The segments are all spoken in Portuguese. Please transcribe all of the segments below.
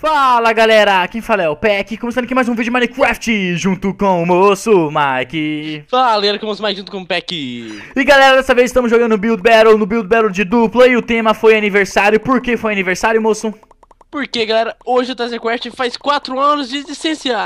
Fala galera, quem fala é o Peck, começando aqui mais um vídeo de Minecraft junto com o moço Mike. Fala galera, começamos mais junto com o Peck. E galera, dessa vez estamos jogando Build Battle, no Build Battle de dupla e o tema foi aniversário. Por que foi aniversário, moço? Porque, galera, hoje o Taser Quest faz 4 anos de existência.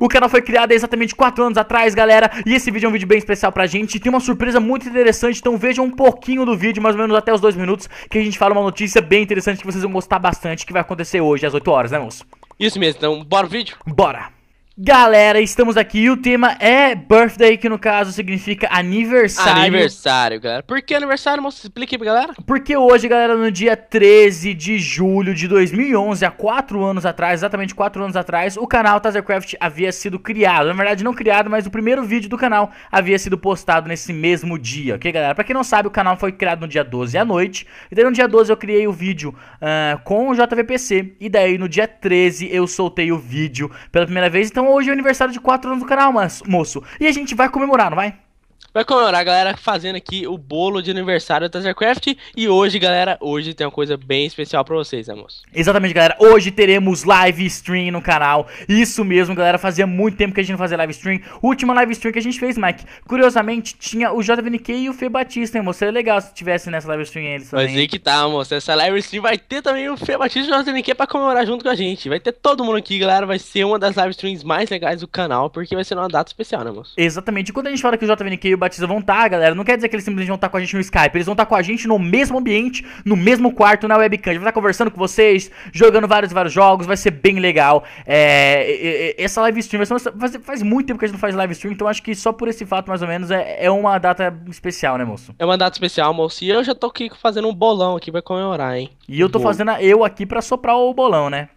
O canal foi criado exatamente 4 anos atrás, galera. E esse vídeo é um vídeo bem especial pra gente. Tem uma surpresa muito interessante, então vejam um pouquinho do vídeo, mais ou menos até os 2 minutos, que a gente fala uma notícia bem interessante que vocês vão gostar bastante, que vai acontecer hoje às 8 horas, né, moço? Isso mesmo, então bora o vídeo? Bora! Galera, estamos aqui e o tema é birthday, que no caso significa aniversário. Aniversário, galera. Por que aniversário, moço? Explique aí pra galera. Porque hoje, galera, no dia 13 de julho de 2011, há 4 anos atrás, exatamente 4 anos atrás, o canal Tazercraft havia sido criado. Na verdade, não criado, mas o primeiro vídeo do canal havia sido postado nesse mesmo dia, ok, galera? Pra quem não sabe, o canal foi criado no dia 12 à noite. E daí no dia 12 eu criei o vídeo uh, com o JVPC. E daí no dia 13 eu soltei o vídeo pela primeira vez. Então então hoje é o aniversário de 4 anos do canal, mas, moço. E a gente vai comemorar, não vai? vai comemorar a galera fazendo aqui o bolo de aniversário da Starcraft. E hoje, galera, hoje tem uma coisa bem especial para vocês, né, moço? Exatamente, galera. Hoje teremos live stream no canal. Isso mesmo, galera. Fazia muito tempo que a gente não fazia live stream. Última live stream que a gente fez, Mike. Curiosamente, tinha o JVNK e o Fê Batista, hein, moço? Seria legal se tivesse nessa live stream eles também. Mas aí que tá, moço. Essa live stream vai ter também o Fê Batista e o JVNK pra comemorar junto com a gente. Vai ter todo mundo aqui, galera. Vai ser uma das live streams mais legais do canal, porque vai ser uma data especial, né, moço? Exatamente. E quando a gente fala que o JVNK e o Batista Batista vão estar, tá, galera. Não quer dizer que eles simplesmente vão estar tá com a gente no Skype. Eles vão estar tá com a gente no mesmo ambiente, no mesmo quarto, na webcam. Eles vão estar conversando com vocês, jogando vários vários jogos. Vai ser bem legal. É, essa live stream, faz, faz muito tempo que a gente não faz live stream, então acho que só por esse fato, mais ou menos, é, é uma data especial, né, moço? É uma data especial, moço. E eu já tô aqui fazendo um bolão aqui pra comemorar, hein? E eu tô Boa. fazendo eu aqui pra soprar o bolão, né?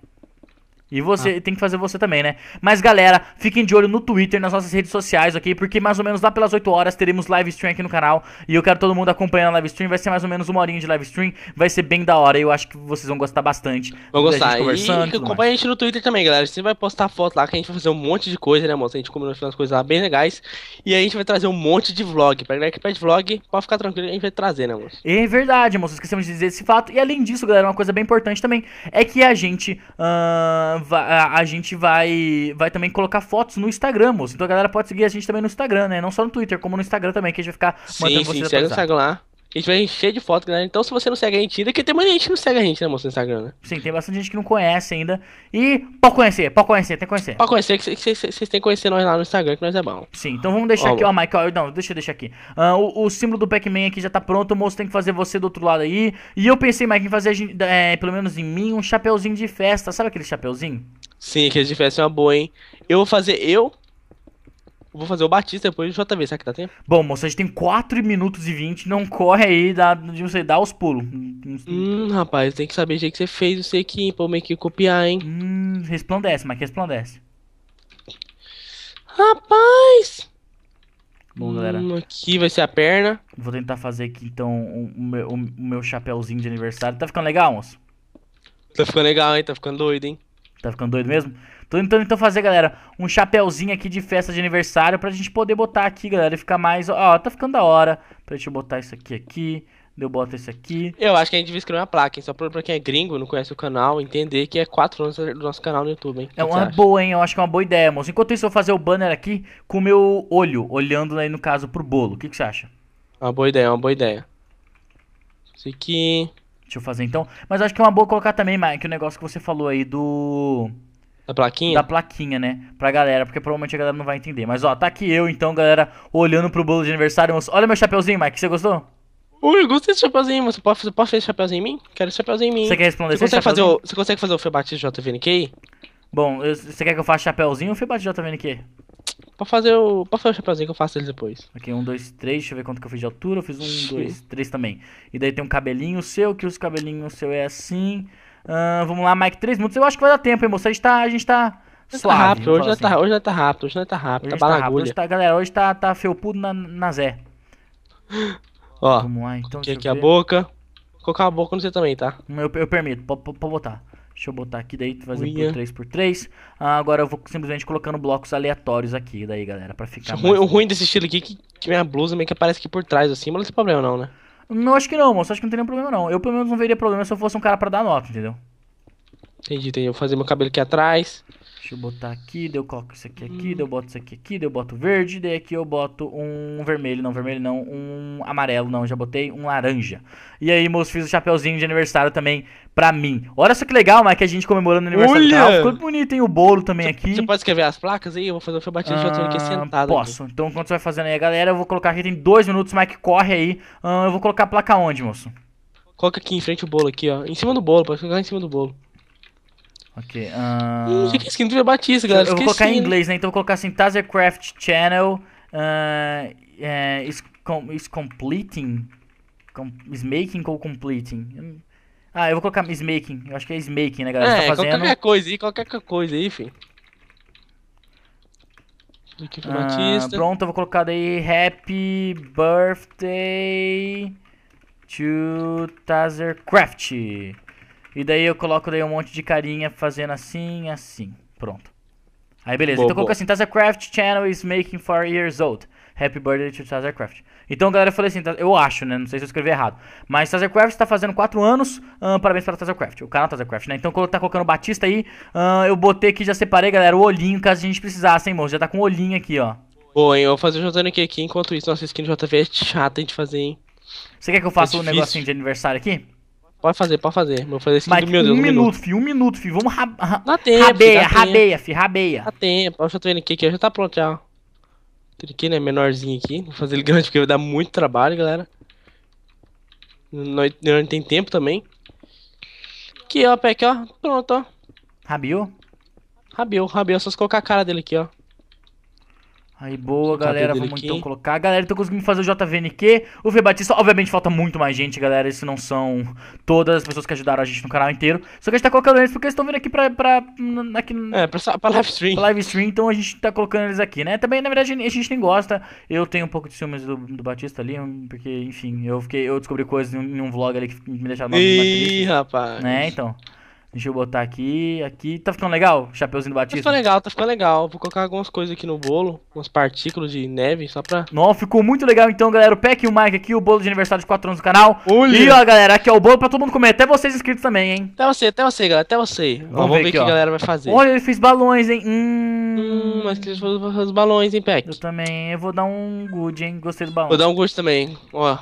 E você ah. tem que fazer você também, né? Mas galera, fiquem de olho no Twitter, nas nossas redes sociais, ok? Porque mais ou menos lá pelas 8 horas teremos live stream aqui no canal. E eu quero todo mundo acompanhando a live stream. Vai ser mais ou menos uma horinha de live stream. Vai ser bem da hora. E eu acho que vocês vão gostar bastante. Vão gostar. E, e acompanha a gente no Twitter também, galera. Você vai postar foto lá que a gente vai fazer um monte de coisa, né, moça? A gente combinou umas coisas lá bem legais. E a gente vai trazer um monte de vlog. Pra galera que pede vlog, pode ficar tranquilo, a gente vai trazer, né, moça? É verdade, moça. Esquecemos de dizer esse fato. E além disso, galera, uma coisa bem importante também é que a gente. Uh a, gente vai, vai também colocar fotos no Instagram, moço. Então a galera pode seguir a gente também no Instagram, né? Não só no Twitter, como no Instagram também, que a gente vai ficar sim, mandando sim, vocês sim, segue o Instagram lá. A gente vai encher de foto, galera. Né? Então, se você não segue a gente ainda, que tem muita gente que não segue a gente, né, moço, no Instagram, né? Sim, tem bastante gente que não conhece ainda. E pode conhecer, pode conhecer, tem que conhecer. Pode conhecer, que vocês têm que conhecer nós lá no Instagram, que nós é bom. Sim, então vamos deixar ó, aqui, ó, Michael. Não, deixa eu deixar aqui. Uh, o, o, símbolo do Pac-Man aqui já tá pronto, o moço tem que fazer você do outro lado aí. E eu pensei, Mike, em fazer, é, pelo menos em mim, um chapeuzinho de festa. Sabe aquele chapeuzinho? Sim, aquele de festa é uma boa, hein? Eu vou fazer eu, eu vou fazer o Batista depois do JV, será que dá tempo? Bom, moço, a gente tem 4 minutos e 20, não corre aí, dá, de você dá os pulos. Hum, rapaz, tem que saber o jeito que você fez isso aqui, pra eu meio que copiar, hein? Hum, resplandece, mas que resplandece. Rapaz! Bom, galera. Hum, aqui vai ser a perna. Vou tentar fazer aqui, então, o, meu, o meu chapéuzinho de aniversário. Tá ficando legal, moço? Tá ficando legal, hein? Tá ficando doido, hein? Tá ficando doido mesmo? Tô tentando então fazer, galera, um chapéuzinho aqui de festa de aniversário pra gente poder botar aqui, galera, e ficar mais... Ó, tá ficando da hora. Pra gente botar isso aqui, aqui. Eu boto isso aqui. Eu acho que a gente devia escrever uma placa, hein? Só pra, quem é gringo, não conhece o canal, entender que é quatro anos do nosso canal no YouTube, hein? É uma boa, hein? Eu acho que é uma boa ideia, moço. Enquanto isso, eu vou fazer o banner aqui com o meu olho, olhando aí, no caso, pro bolo. O que, que você acha? É uma boa ideia, é uma boa ideia. Isso aqui... Deixa eu fazer então. Mas eu acho que é uma boa colocar também, Mike, o negócio que você falou aí do... Da plaquinha? Da plaquinha, né? Pra galera, porque provavelmente a galera não vai entender. Mas ó, tá aqui eu então, galera, olhando pro bolo de aniversário. Moço. Olha meu chapeuzinho, Mike, você gostou? Ui, gostei desse chapeuzinho, mas você pode, pode fazer esse chapeuzinho em mim? Quero esse chapeuzinho em mim. Você quer responder você consegue fazer o, Você consegue fazer o Febate JVNK? Bom, eu, você quer que eu faça chapeuzinho ou Febate JVNK? Pode fazer o. Pode fazer o chapeuzinho que eu faço eles depois. Aqui, um, dois, três, deixa eu ver quanto que eu fiz de altura. Eu fiz um, Sim. dois, três também. E daí tem um cabelinho seu, que os cabelinhos seu é assim. Uh, vamos lá, Mike, três minutos. Eu acho que vai dar tempo, hein, moça? A gente tá, a gente tá, tá suave. Tá, assim. tá rápido, hoje, assim. tá, hoje tá rápido, hoje tá rápido, hoje tá Tá hoje tá, galera, hoje tá, tá felpudo na, na Zé. Ó, vamos lá, então, aqui, a boca. Vou colocar a boca no você também, tá? Eu, eu permito, pode botar. Deixa eu botar aqui daí, fazer Uia. por 3 x 3 ah, Agora eu vou simplesmente colocando blocos aleatórios aqui daí, galera, pra ficar. O ruim, mais... ruim desse estilo aqui é que, que minha blusa meio que aparece aqui por trás, assim, mas não tem problema não, né? Não, acho que não, moço. Acho que não tem nenhum problema, não. Eu, pelo menos, não veria problema se eu fosse um cara pra dar nota, entendeu? Entendi, entendi. Eu vou fazer meu cabelo aqui atrás. Deixa eu botar aqui, deu eu coloco isso aqui aqui, daí eu hum. boto isso aqui aqui, deu eu boto verde, daí aqui eu boto um vermelho, não vermelho não, um amarelo não, já botei um laranja. E aí, moço, fiz o um chapeuzinho de aniversário também pra mim. Olha só que legal, Mike, é a gente comemorando o aniversário Olha! do canal. Ficou bonito, hein, o bolo também você, aqui. Você pode escrever as placas aí? Eu vou fazer o Febatinho, ah, já tô aqui ah, sentado. Posso. Aqui. Então, enquanto você vai fazendo aí, galera, eu vou colocar aqui, tem dois minutos, Mike, corre aí. Ah, eu vou colocar a placa onde, moço? Coloca aqui em frente o bolo aqui, ó. Em cima do bolo, pode colocar em cima do bolo. Ok. Uh... Hum, esqueci do Batista, galera. Eu, vou colocar em inglês, né? Então eu vou colocar assim: Tazercraft Channel uh, is, com, is completing. Com, is making ou completing? Ah, eu vou colocar is making. Eu acho que é is making, né, galera? É, tá fazendo... qualquer coisa aí, qualquer coisa aí, enfim. Uh, tá ah, pronto, eu vou colocar daí Happy Birthday to Tazercraft. E daí eu coloco daí um monte de carinha fazendo assim, assim. Pronto. Aí beleza. Boa, então eu coloco assim, TazerCraft channel is making 4 years old. Happy birthday to TazerCraft. Então, galera, eu falei assim, tá, eu acho, né? Não sei se eu escrevi errado. Mas TazerCraft está fazendo 4 anos. Uh, parabéns para TazerCraft, o canal TazerCraft, né? Então, quando tá colocando o Batista aí, uh, eu botei aqui, já separei, galera, o olhinho, caso a gente precisasse, hein, moço? Já tá com o olhinho aqui, ó. Boa, hein? Eu vou fazer o Jotanic aqui, enquanto isso, nossa skin do JV é chata de fazer, hein? Você quer que eu faça é um negocinho de aniversário aqui? Pode fazer, pode fazer. Vou fazer esse Mike, do meu Deus, um, um minuto, minuto, filho, um minuto, filho. Vamos rab... Dá tempo, rabeia, rabeia, tempo. rabeia. Dá tempo. Olha o seu aqui, aqui, já tá pronto já. Triquei, né? Menorzinho aqui. Vou fazer ele grande porque vai dar muito trabalho, galera. Não, não tem tempo também. Aqui, ó, pé aqui, ó. Pronto, ó. Rabiou? Rabiou, rabiou. Só se colocar a cara dele aqui, ó. Aí, boa, galera. Vamos aqui. então colocar. Galera, tô então conseguindo fazer o JVNQ. O V Batista, obviamente, falta muito mais gente, galera. Isso não são todas as pessoas que ajudaram a gente no canal inteiro. Só que a gente tá colocando eles porque eles estão vindo aqui pra. pra aqui, é, pra, pra live stream. Pra live stream, então a gente tá colocando eles aqui, né? Também, na verdade, a gente nem gosta. Eu tenho um pouco de ciúmes do, do Batista ali, porque, enfim, eu fiquei. Eu descobri coisas em um, vlog ali que me deixaram mais. Ih, rapaz. Né, então. Deixa eu botar aqui, aqui. Tá ficando legal? Chapeuzinho do Batista? Tá ficando legal, tá ficando legal. Vou colocar algumas coisas aqui no bolo, umas partículas de neve, só pra... Não, ficou muito legal então, galera. O Peck e o Mike aqui, o bolo de aniversário de 4 anos do canal. Olha. E ó, galera, aqui é o bolo pra todo mundo comer, até vocês inscritos também, hein? Até você, até você, galera, até você. Vamos, Vamos ver o que ó. a galera vai fazer. Olha, ele fez balões, hein? Hum... hum mas que os balões, hein, Peck? Eu também, eu vou dar um good, hein? Gostei do balão. Vou dar um good também, ó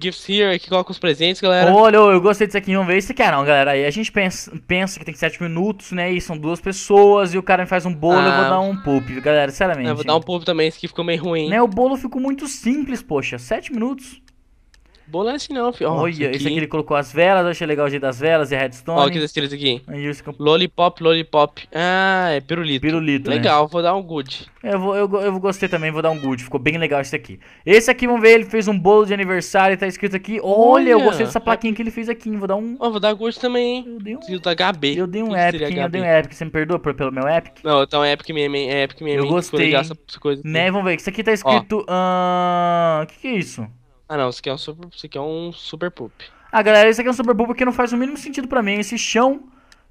gifts here, que coloca os presentes, galera. Olha, eu gostei disso aqui, vamos ver esse canal, ah, galera. Aí a gente pensa, pensa que tem 7 minutos, né? E são duas pessoas, e o cara me faz um bolo, ah. ah, eu vou dar um pulp, galera, sinceramente. Eu vou dar um pulp também, esse aqui ficou meio ruim. Né, o bolo ficou muito simples, poxa, 7 minutos. Bolete não, filho. Olha, esse aqui. aqui ele colocou as velas, eu achei legal o jeito das velas e a redstone. Olha o que tá escrito aqui. lollipop, lollipop. Ah, é pirulito. Pirulito, né? Legal, né? vou dar um good. Eu, vou, eu, eu gostei também, vou dar um good. Ficou bem legal esse aqui. Esse aqui, vamos ver, ele fez um bolo de aniversário, tá escrito aqui. Olha, Olha eu gostei dessa plaquinha que ele fez aqui, vou dar um... Ó, vou dar good também, hein. Eu dei um... Eu HB. Eu dei um epic, eu dei um epic. Você me perdoa por, pelo meu epic? Não, então um é epic mesmo, hein. É epic mesmo. Eu gostei. Legal essa coisa né, vamos ver. Isso aqui tá escrito... O uh... Ah, que que é isso? Ah não, isso aqui é um super, isso aqui é um super poop. Ah galera, esse aqui é um super poop que não faz o mínimo sentido pra mim. Esse chão,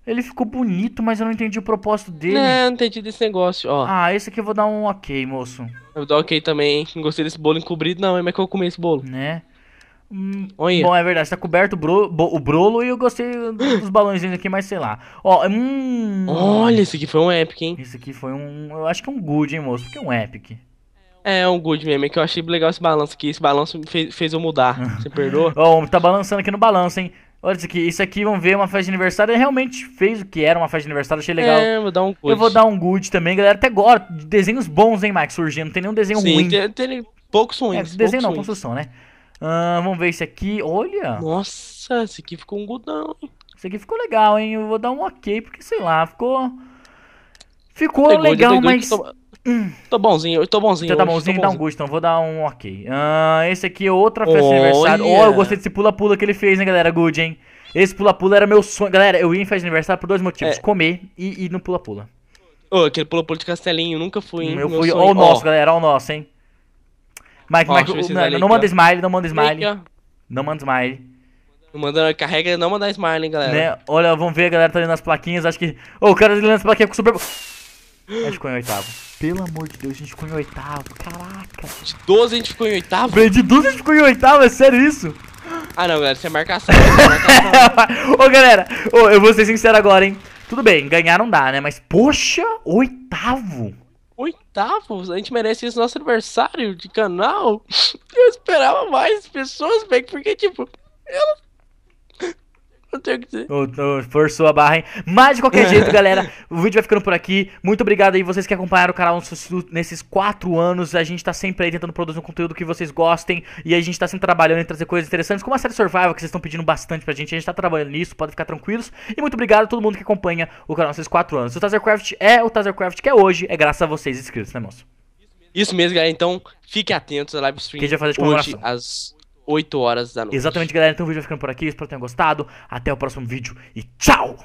ele ficou bonito, mas eu não entendi o propósito dele. É, não entendi desse negócio, ó. Ah, esse aqui eu vou dar um ok, moço. Eu vou dar ok também, hein? gostei desse bolo encobrido não, mas é que eu comi esse bolo. Né? Hum, Olha. Bom, é verdade, tá coberto o, bro, bo, o brolo e eu gostei dos balões aqui, mas sei lá. Ó, hum... Olha, esse aqui foi um epic, hein? Esse aqui foi um... Eu acho que é um good, hein, moço? Porque é um epic. É um good meme, é que eu achei legal esse balanço aqui. Esse balanço fez, fez eu mudar. Você perdoa? Ó, oh, tá balançando aqui no balanço, hein? Olha isso aqui, isso aqui, vamos ver, uma festa de aniversário. Ele realmente fez o que era uma festa de aniversário, achei legal. É, vou dar um good. Eu vou dar um good também, galera. Até agora, desenhos bons, hein, Mike, surgindo. Não tem nenhum desenho Sim, ruim. Tem, tem poucos ruins. É, desenho não, ruins. construção, né? Uh, vamos ver esse aqui, olha. Nossa, esse aqui ficou um godão. Esse aqui ficou legal, hein? Eu vou dar um ok, porque sei lá, ficou. Ficou legal, mas. Então Tô bonzinho, eu tô bonzinho. Você tá bonzinho, dá um gosto, então vou dar um ok. Ah, esse aqui é outra festa oh, de aniversário. Yeah. Oh, eu gostei desse pula-pula que ele fez, hein, galera? Good, hein? Esse pula-pula era meu sonho. Galera, eu ia em festa de aniversário por dois motivos: é. comer e ir no pula-pula. Ô, oh, aquele pula-pula de castelinho, nunca fui, hein? Eu fui, ó o nosso, oh. galera, ó o nosso, hein? Mike, Mike, não, não, não manda smile, não manda smile. Não manda smile. Manda, carrega não mandar smile, hein, galera. Né? Olha, vamos ver a galera tá ali nas plaquinhas. Acho que. Ô, oh, o cara tá ali nas plaquinhas com super. Acho que foi em oitavo. Pelo amor de Deus, a gente ficou em oitavo. Caraca. De 12 a gente ficou em oitavo? De 12 a gente ficou em oitavo, é sério isso? Ah não, galera, isso é marcação. É ô galera, oh, eu vou ser sincero agora, hein. Tudo bem, ganhar não dá, né? Mas, poxa, oitavo. Oitavo? A gente merece esse nosso aniversário de canal. Eu esperava mais pessoas, velho, porque, tipo, eu não tenho o que dizer. Forçou a barra, hein? Mas de qualquer jeito, galera, o vídeo vai ficando por aqui. Muito obrigado aí vocês que acompanharam o canal nesses quatro anos. A gente tá sempre aí tentando produzir um conteúdo que vocês gostem. E a gente tá sempre trabalhando em trazer coisas interessantes, como a série Survival, que vocês estão pedindo bastante pra gente. A gente tá trabalhando nisso, podem ficar tranquilos. E muito obrigado a todo mundo que acompanha o canal nesses quatro anos. O Tazercraft é o Tazercraft que é hoje, é graças a vocês inscritos, né, moço? Isso mesmo, galera. Então, fiquem atentos à live stream. Que a gente vai fazer de hoje, 8 horas da noite. Exatamente, galera. Então o vídeo vai ficando por aqui. Espero que tenham gostado. Até o próximo vídeo e tchau!